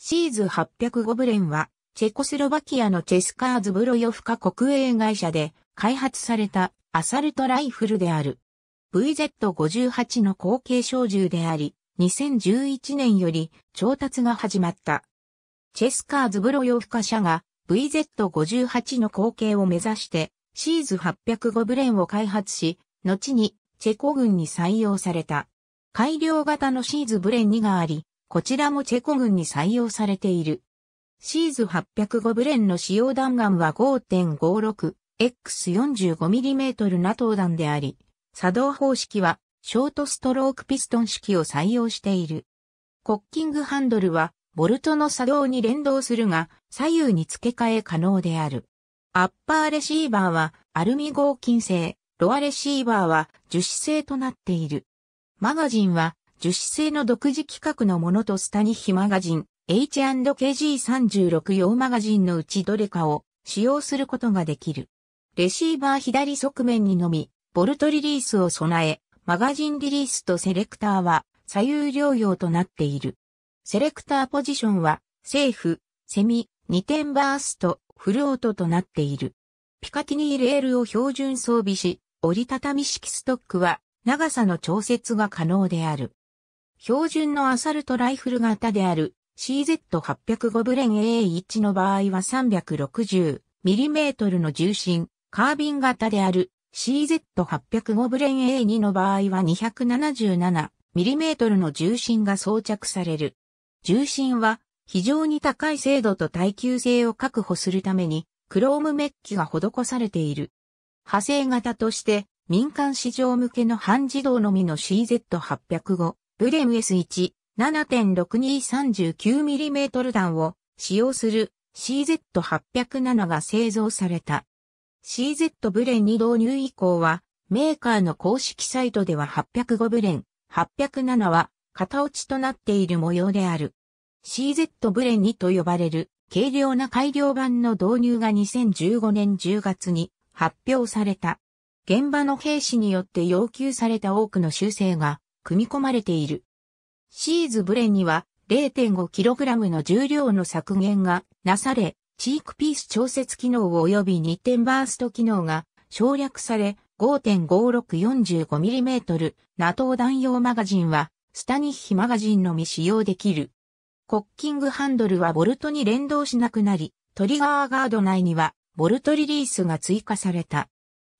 シーズ805ブレンは、チェコスロバキアのチェスカーズブロヨフカ国営会社で開発されたアサルトライフルである。VZ58 の後継小銃であり、2011年より調達が始まった。チェスカーズブロヨフカ社が VZ58 の後継を目指してシーズ805ブレンを開発し、後にチェコ軍に採用された。改良型のシーズブレン2があり、こちらもチェコ軍に採用されている。シーズ805ブレンの使用弾丸は 5.56X45mm ナトー弾であり、作動方式はショートストロークピストン式を採用している。コッキングハンドルはボルトの作動に連動するが左右に付け替え可能である。アッパーレシーバーはアルミ合金製、ロアレシーバーは樹脂製となっている。マガジンは樹脂製の独自規格のものとスタニヒマガジン、H&KG36 用マガジンのうちどれかを使用することができる。レシーバー左側面にのみ、ボルトリリースを備え、マガジンリリースとセレクターは左右両用となっている。セレクターポジションは、セーフ、セミ、二点バースト、フルオートとなっている。ピカティニーレールを標準装備し、折りたたみ式ストックは長さの調節が可能である。標準のアサルトライフル型である CZ805 ブレン A1 の場合は 360mm の重心、カービン型である CZ805 ブレン A2 の場合は 277mm の重心が装着される。重心は非常に高い精度と耐久性を確保するために、クロームメッキが施されている。派生型として、民間市場向けの半自動のみの CZ805 ブレム S1 7.6239mm 弾を使用する CZ807 が製造された。CZ ブレンに導入以降は、メーカーの公式サイトでは805ブレン、807は型落ちとなっている模様である。CZ ブレン2と呼ばれる軽量な改良版の導入が2015年10月に発表された。現場の兵士によって要求された多くの修正が組み込まれている。シーズブレには 0.5kg の重量の削減がなされ、チークピース調節機能及び2点バースト機能が省略され、5.5645mm ナトー弾用マガジンはスタニッヒマガジンのみ使用できる。コッキングハンドルはボルトに連動しなくなり、トリガーガード内にはボルトリリースが追加された。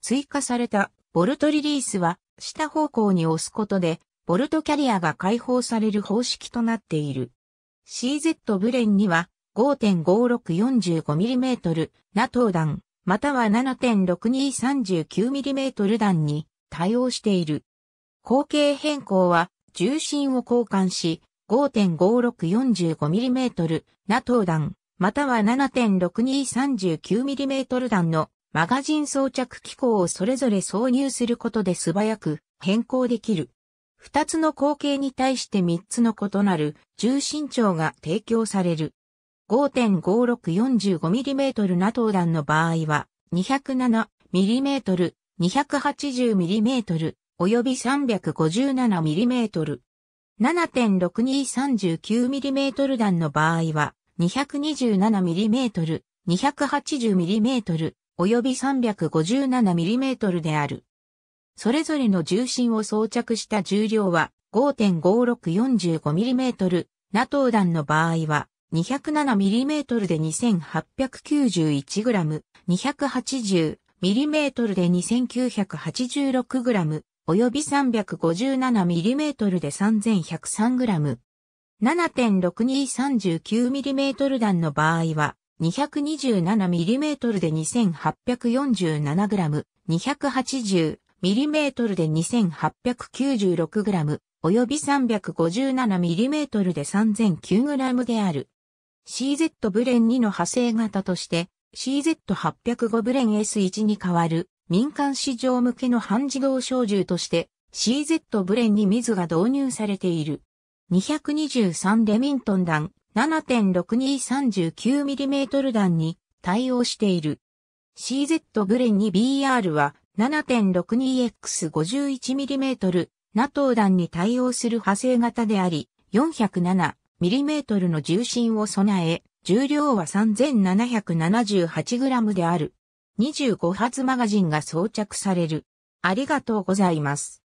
追加されたボルトリリースは下方向に押すことでボルトキャリアが解放される方式となっている。CZ ブレンには 5.5645mm ナトー弾、または 7.6239mm 弾に対応している。後傾変更は重心を交換し 5.5645mm ナトー弾、または 7.6239mm 弾のマガジン装着機構をそれぞれ挿入することで素早く変更できる。二つの口径に対して三つの異なる重心長が提供される。5.5645mm なトー弾の場合は、207mm、280mm、および 357mm。7.6239mm 弾の場合は、227mm、280mm、および 357mm である。それぞれの重心を装着した重量は 5.5645mm、NATO 弾の場合は 207mm で 2891g、280mm で 2986g、及び 357mm で 3103g。7.6239mm 弾の場合は、227mm で 2847g、280ミリメートルで2896グラム、および357ミリメートルで3009グラムである。CZ ブレン2の派生型として、CZ805 ブレン S1 に代わる民間市場向けの半自動小銃として CZ ブレンに水が導入されている。223レミントン弾 7.6239mm 弾に対応している。CZ ブレンに BR は 7.62X51mm NATO 弾に対応する派生型であり、407mm の重心を備え、重量は 3778g である。25発マガジンが装着される。ありがとうございます。